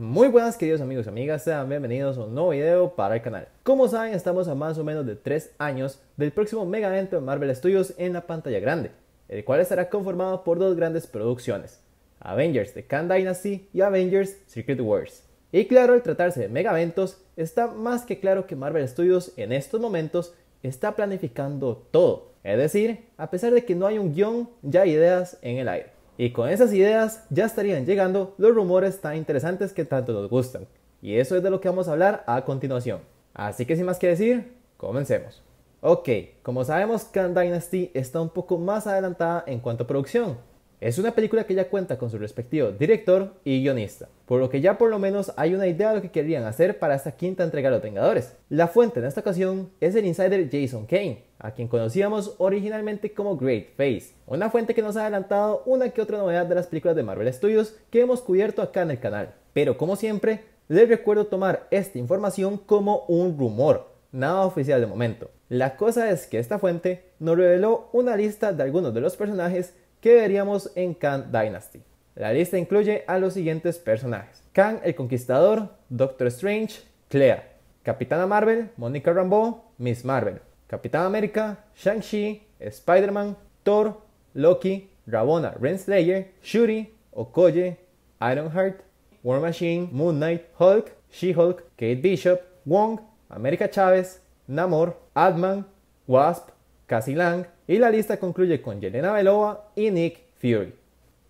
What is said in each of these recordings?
Muy buenas queridos amigos y amigas, sean bienvenidos a un nuevo video para el canal. Como saben, estamos a más o menos de 3 años del próximo mega evento de Marvel Studios en la pantalla grande, el cual estará conformado por dos grandes producciones, Avengers de Khan Dynasty y Avengers Secret Wars. Y claro, al tratarse de mega eventos, está más que claro que Marvel Studios en estos momentos está planificando todo, es decir, a pesar de que no hay un guión, ya hay ideas en el aire. Y con esas ideas ya estarían llegando los rumores tan interesantes que tanto nos gustan. Y eso es de lo que vamos a hablar a continuación. Así que sin más que decir, comencemos. Ok, como sabemos, Khan Dynasty está un poco más adelantada en cuanto a producción, es una película que ya cuenta con su respectivo director y guionista, por lo que ya por lo menos hay una idea de lo que querían hacer para esta quinta entrega de los Vengadores. La fuente en esta ocasión es el insider Jason Kane, a quien conocíamos originalmente como Great Face, una fuente que nos ha adelantado una que otra novedad de las películas de Marvel Studios que hemos cubierto acá en el canal. Pero como siempre, les recuerdo tomar esta información como un rumor, nada oficial de momento. La cosa es que esta fuente nos reveló una lista de algunos de los personajes que veríamos en Khan Dynasty. La lista incluye a los siguientes personajes: Khan el Conquistador, Doctor Strange, Claire, Capitana Marvel, Monica Rambeau, Miss Marvel, Capitán América, Shang-Chi, Spider-Man, Thor, Loki, Rabona Renslayer, Shuri, Okoye, Ironheart, War Machine, Moon Knight, Hulk, She-Hulk, Kate Bishop, Wong, América Chávez, Namor, Adman, Wasp, Cassie Lang, y la lista concluye con Yelena Belova y Nick Fury.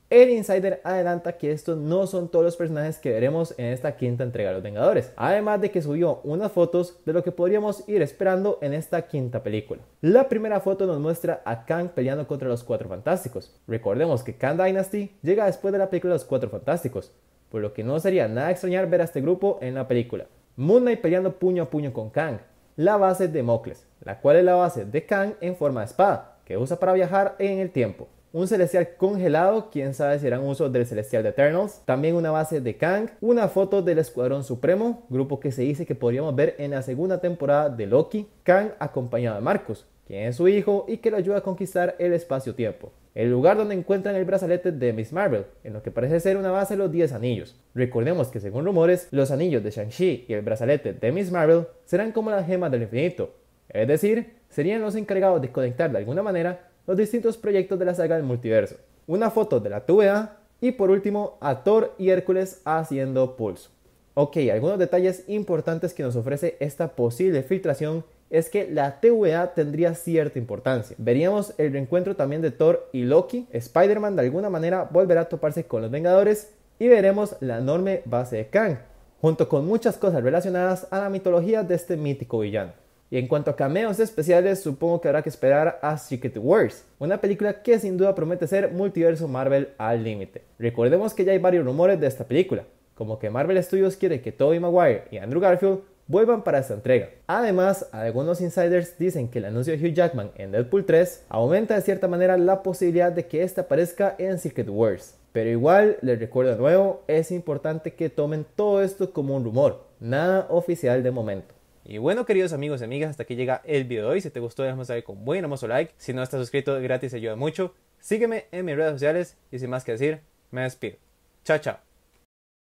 El Insider adelanta que estos no son todos los personajes que veremos en esta quinta entrega de los Vengadores, además de que subió unas fotos de lo que podríamos ir esperando en esta quinta película. La primera foto nos muestra a Kang peleando contra los Cuatro Fantásticos. Recordemos que Kang Dynasty llega después de la película Los Cuatro Fantásticos, por lo que no sería nada extrañar ver a este grupo en la película. Moon Knight peleando puño a puño con Kang, la base de Mocles, la cual es la base de Kang en forma de espada, que usa para viajar en el tiempo. Un celestial congelado, quién sabe si eran uso del celestial de Eternals. También una base de Kang, una foto del Escuadrón Supremo, grupo que se dice que podríamos ver en la segunda temporada de Loki. Kang acompañado de Marcus, quien es su hijo y que lo ayuda a conquistar el espacio-tiempo. El lugar donde encuentran el brazalete de Miss Marvel, en lo que parece ser una base de los 10 anillos. Recordemos que según rumores, los anillos de Shang-Chi y el brazalete de Miss Marvel serán como las gemas del infinito, es decir, serían los encargados de conectar de alguna manera los distintos proyectos de la saga del multiverso. Una foto de la TVA y por último a Thor y Hércules haciendo pulso. Ok, algunos detalles importantes que nos ofrece esta posible filtración es que la TVA tendría cierta importancia. Veríamos el reencuentro también de Thor y Loki, Spider-Man de alguna manera volverá a toparse con los Vengadores y veremos la enorme base de Kang, junto con muchas cosas relacionadas a la mitología de este mítico villano. Y en cuanto a cameos especiales, supongo que habrá que esperar a Secret Wars, una película que sin duda promete ser multiverso Marvel al límite. Recordemos que ya hay varios rumores de esta película, como que Marvel Studios quiere que Tobey Maguire y Andrew Garfield vuelvan para esta entrega. Además, algunos insiders dicen que el anuncio de Hugh Jackman en Deadpool 3 aumenta de cierta manera la posibilidad de que ésta aparezca en Secret Wars. Pero igual, les recuerdo de nuevo, es importante que tomen todo esto como un rumor, nada oficial de momento. Y bueno, queridos amigos y amigas, hasta aquí llega el video de hoy. Si te gustó, déjame saber con buen hermoso like. Si no estás suscrito, gratis ayuda mucho. Sígueme en mis redes sociales y sin más que decir, me despido. Chao, chao.